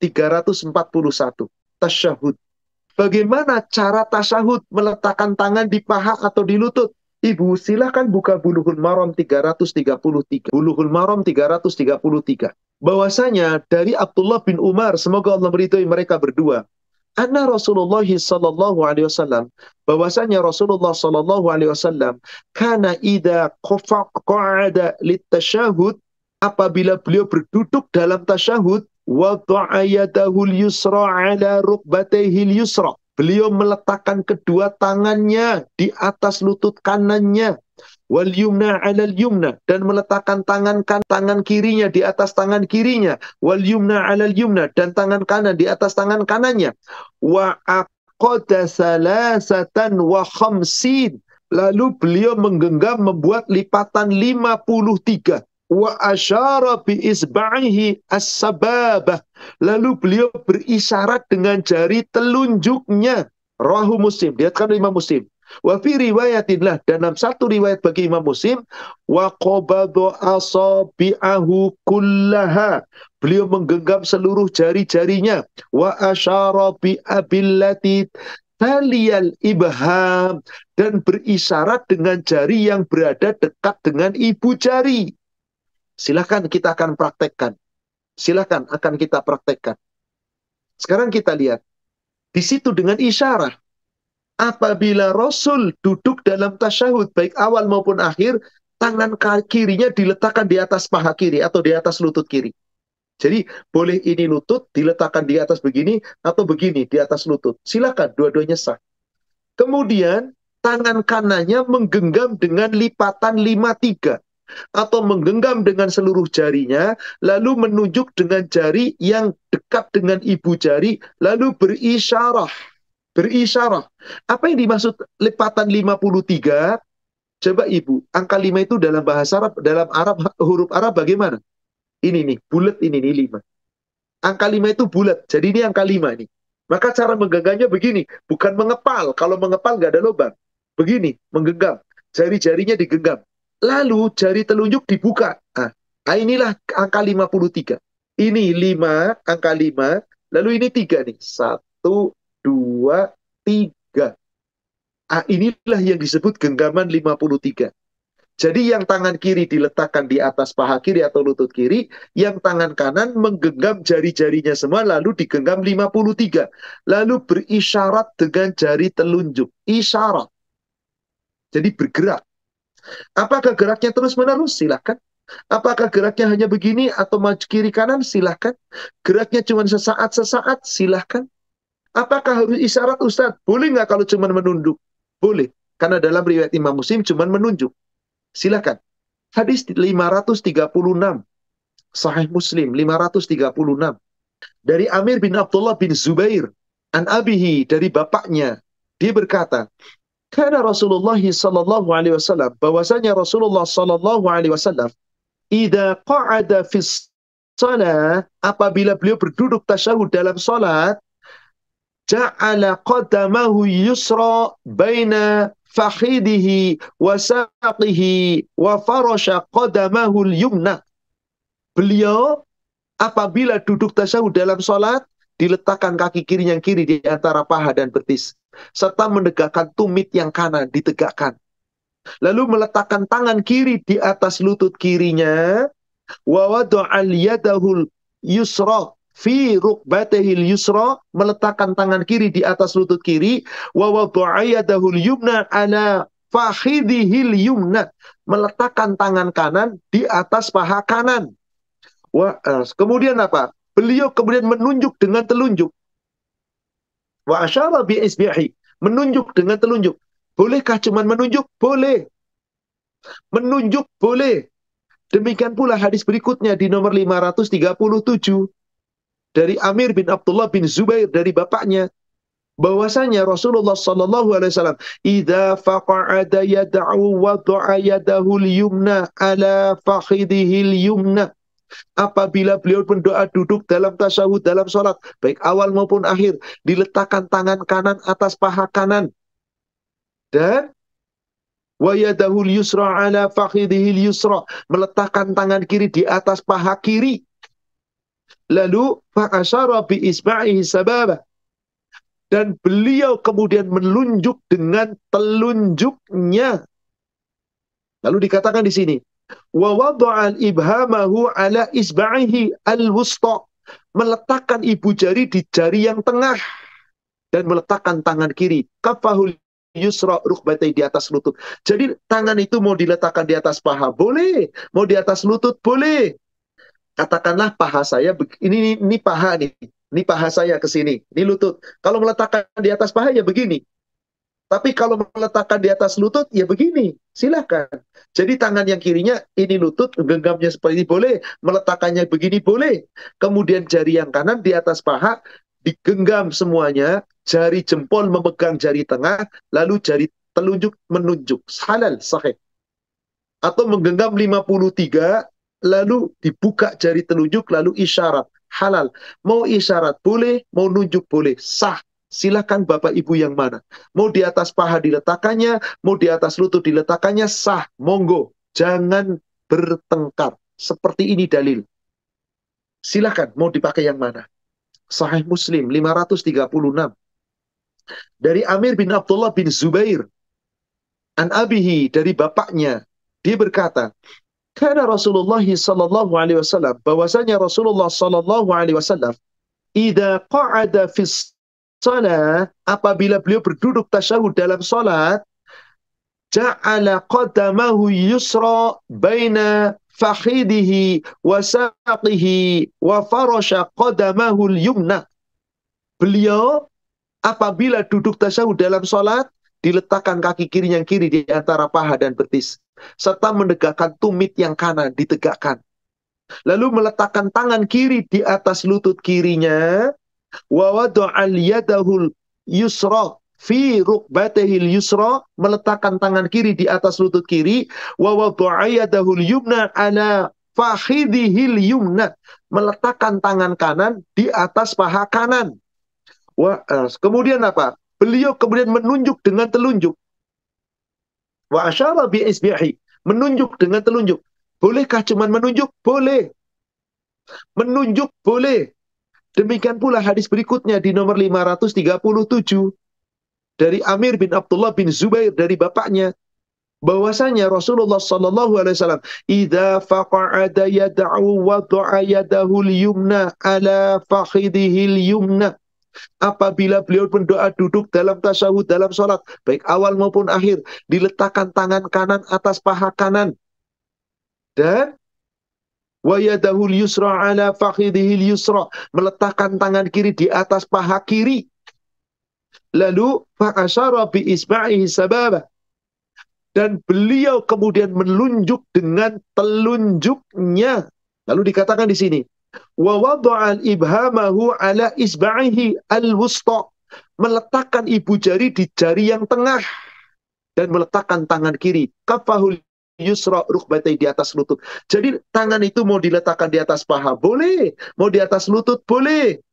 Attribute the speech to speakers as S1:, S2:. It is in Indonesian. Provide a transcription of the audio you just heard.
S1: 341. Tasyahud. Bagaimana cara tasyahud meletakkan tangan di paha atau di lutut? Ibu silahkan buka buluhul marom 333. Buluhul marom 333. Bahwasanya dari Abdullah bin Umar, semoga Allah meridhoi mereka berdua. Anna Rasulullah sallallahu alaihi wasallam bahwasanya Rasulullah sallallahu alaihi wasallam kana ida qa'ada litasahud apabila beliau berduduk dalam tasyahud Wada'a yusra ala rukbatehil yusra. Beliau meletakkan kedua tangannya di atas lutut kanannya. Wal yumna alal yumna. Dan meletakkan tangan kan tangan kirinya di atas tangan kirinya. Wal yumna alal yumna. Dan tangan kanan di atas tangan kanannya. Wa aqada salasatan wa khamsin. Lalu beliau menggenggam membuat lipatan 53 wa asyara bi isba'ihi as-sababah. Lalu beliau berisyarat dengan jari telunjuknya. Rahu Muslim, lihatkan Imam Muslim. Wa fi riwayatillah dalam satu riwayat bagi Imam Muslim wa qobadu asabi'ahu kullaha. Beliau menggenggam seluruh jari-jarinya wa asyara bi abillati talial ibham dan berisyarat dengan jari yang berada dekat dengan ibu jari. Silahkan kita akan praktekkan. Silahkan akan kita praktekkan. Sekarang kita lihat. Di situ dengan isyarah. Apabila Rasul duduk dalam tasyahud, baik awal maupun akhir, tangan kirinya diletakkan di atas paha kiri atau di atas lutut kiri. Jadi boleh ini lutut diletakkan di atas begini atau begini di atas lutut. Silakan dua-duanya sah. Kemudian tangan kanannya menggenggam dengan lipatan lima tiga atau menggenggam dengan seluruh jarinya, lalu menunjuk dengan jari yang dekat dengan ibu jari, lalu berisyarah. Berisyarah. Apa yang dimaksud lipatan 53? Coba ibu, angka 5 itu dalam bahasa Arab, dalam Arab huruf Arab bagaimana? Ini nih, bulat ini nih 5. Angka 5 itu bulat, jadi ini angka 5 nih. Maka cara menggenggamnya begini, bukan mengepal. Kalau mengepal nggak ada lubang. Begini, menggenggam. Jari-jarinya digenggam. Lalu jari telunjuk dibuka. Nah, inilah angka 53. Ini 5, angka 5. Lalu ini 3 nih. 1, 2, 3. Ah, inilah yang disebut genggaman 53. Jadi yang tangan kiri diletakkan di atas paha kiri atau lutut kiri, yang tangan kanan menggenggam jari-jarinya semua lalu digenggam 53. Lalu berisyarat dengan jari telunjuk. Isyarat. Jadi bergerak. Apakah geraknya terus-menerus? Silahkan. Apakah geraknya hanya begini atau maju kiri kanan? Silahkan. Geraknya cuma sesaat-sesaat? Silahkan. Apakah harus isyarat Ustaz? Boleh nggak kalau cuma menunduk? Boleh. Karena dalam riwayat Imam Muslim cuma menunjuk. Silahkan. Hadis 536. Sahih Muslim 536. Dari Amir bin Abdullah bin Zubair. An abihi dari bapaknya. Dia berkata, Karena Rasulullah sallallahu alaihi wasallam bahwasanya Rasulullah sallallahu alaihi wasallam idza qa'ada fi shalah apabila beliau berduduk tasyahud dalam salat ja'ala qadamahu yusra baina fahidihi wa saqihi wa farasha qadamahu yumna beliau apabila duduk tasyahud dalam salat diletakkan kaki kiri yang kiri di antara paha dan betis, serta menegakkan tumit yang kanan ditegakkan. Lalu meletakkan tangan kiri di atas lutut kirinya, wa yadahul yusra fi rukbatihil yusra meletakkan tangan kiri di atas lutut kiri wa yadahul yumna ala fakhidihil yumna meletakkan tangan kanan di atas paha kanan. Wah, eh, kemudian apa? Beliau kemudian menunjuk dengan telunjuk. Wa asyara bi isbihi. Menunjuk dengan telunjuk. Bolehkah cuman menunjuk? Boleh. Menunjuk boleh. Demikian pula hadis berikutnya di nomor 537 dari Amir bin Abdullah bin Zubair dari bapaknya bahwasanya Rasulullah Shallallahu Alaihi Wasallam idza faqa'ada yad'u wada'a yadahu yumna ala fakhidihil yumna Apabila beliau berdoa duduk dalam tasawuf, dalam sholat, baik awal maupun akhir, diletakkan tangan kanan atas paha kanan. Dan wayadahul yusra ala fakhidhil yusra. Meletakkan tangan kiri di atas paha kiri. Lalu fa'asyara bi isma'ihi sababah dan beliau kemudian menunjuk dengan telunjuknya. Lalu dikatakan di sini, wa wada'a ibhamahu ala isba'ihi al meletakkan ibu jari di jari yang tengah dan meletakkan tangan kiri kafahul yusra rukbatai di atas lutut. Jadi tangan itu mau diletakkan di atas paha boleh, mau di atas lutut boleh. Katakanlah paha saya ini ini, ini paha nih. Ini paha saya ke sini, ini lutut. Kalau meletakkan di atas paha ya begini. Tapi kalau meletakkan di atas lutut, ya begini, silahkan. Jadi tangan yang kirinya ini lutut, genggamnya seperti ini boleh, meletakkannya begini boleh. Kemudian jari yang kanan di atas paha, digenggam semuanya, jari jempol memegang jari tengah, lalu jari telunjuk menunjuk, halal, sahih. Atau menggenggam 53, lalu dibuka jari telunjuk, lalu isyarat, halal. Mau isyarat boleh, mau nunjuk boleh, sah. Silahkan Bapak Ibu yang mana. Mau di atas paha diletakkannya, mau di atas lutut diletakkannya, sah, monggo. Jangan bertengkar. Seperti ini dalil. Silahkan mau dipakai yang mana. Sahih Muslim 536. Dari Amir bin Abdullah bin Zubair. An abihi dari bapaknya. Dia berkata, karena Rasulullah sallallahu alaihi wasallam bahwasanya Rasulullah sallallahu alaihi wasallam idza qa'ada fis sana apabila beliau berduduk tasyahud dalam salat ja'ala qadamahu yusra baina fakhidihi wa saqihi wa farasha qadamahu yumna Beliau apabila duduk tasyahud dalam salat diletakkan kaki kiri yang kiri di antara paha dan betis. Serta menegakkan tumit yang kanan, ditegakkan. Lalu meletakkan tangan kiri di atas lutut kirinya, wa wada'al yadahul yusra fi rukbatihil yusra meletakkan tangan kiri di atas lutut kiri wa wada'a yadahul yumna ala fahidihil yumna meletakkan tangan kanan di atas paha kanan wa eh, kemudian apa beliau kemudian menunjuk dengan telunjuk wa asyara bi isbihi menunjuk dengan telunjuk bolehkah cuman menunjuk boleh menunjuk boleh Demikian pula hadis berikutnya di nomor 537 dari Amir bin Abdullah bin Zubair dari bapaknya bahwasanya Rasulullah Shallallahu Alaihi Wasallam faqa'ada yad'u wa wada'a yadahu yumna ala al yumna apabila beliau berdoa duduk dalam tasawuf dalam sholat baik awal maupun akhir diletakkan tangan kanan atas paha kanan dan Wahyadahul yusra ala fakhidihil yusra meletakkan tangan kiri di atas paha kiri lalu fa'asyara bi isba'ihi sababa dan beliau kemudian menunjuk dengan telunjuknya lalu dikatakan di sini wa wada'a ibhamahu ala isba'ihi al-wusta meletakkan ibu jari di jari yang tengah dan meletakkan tangan kiri kafahul yusra rukbatai di atas lutut. Jadi tangan itu mau diletakkan di atas paha boleh, mau di atas lutut boleh.